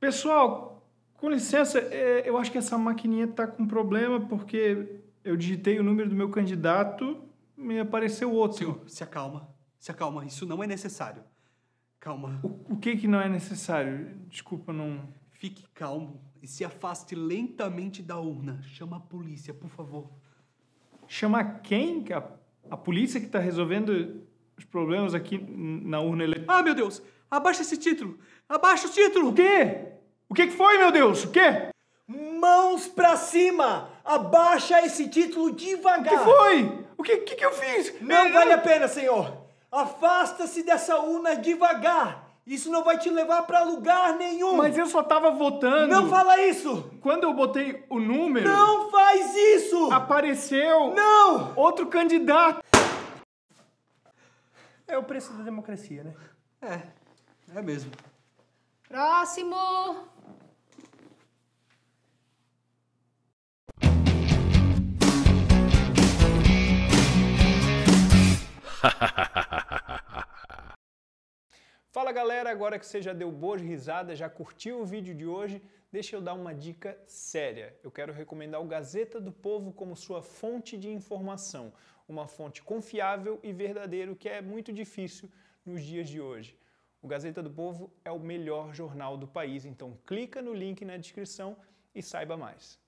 Pessoal, com licença, é, eu acho que essa maquininha está com problema porque eu digitei o número do meu candidato me apareceu outro. Senhor, se acalma. Se acalma, isso não é necessário. Calma. O, o que que não é necessário? Desculpa, não... Fique calmo e se afaste lentamente da urna. Chama a polícia, por favor. Chama quem? A, a polícia que está resolvendo os problemas aqui na urna eletrônica? Ah, meu Deus! Abaixa esse título! Abaixa o título! O quê? O que foi, meu Deus? O quê? Mãos pra cima! Abaixa esse título devagar! O que foi? O que, que, que eu fiz? Não eu... vale a pena, senhor! Afasta-se dessa urna devagar! Isso não vai te levar para lugar nenhum. Mas eu só tava votando. Não fala isso. Quando eu botei o número. Não faz isso. Apareceu. Não. Outro candidato. É o preço da democracia, né? É. É mesmo. Próximo! Fala galera, agora que você já deu boas risadas, já curtiu o vídeo de hoje, deixa eu dar uma dica séria. Eu quero recomendar o Gazeta do Povo como sua fonte de informação, uma fonte confiável e verdadeira, o que é muito difícil nos dias de hoje. O Gazeta do Povo é o melhor jornal do país, então clica no link na descrição e saiba mais.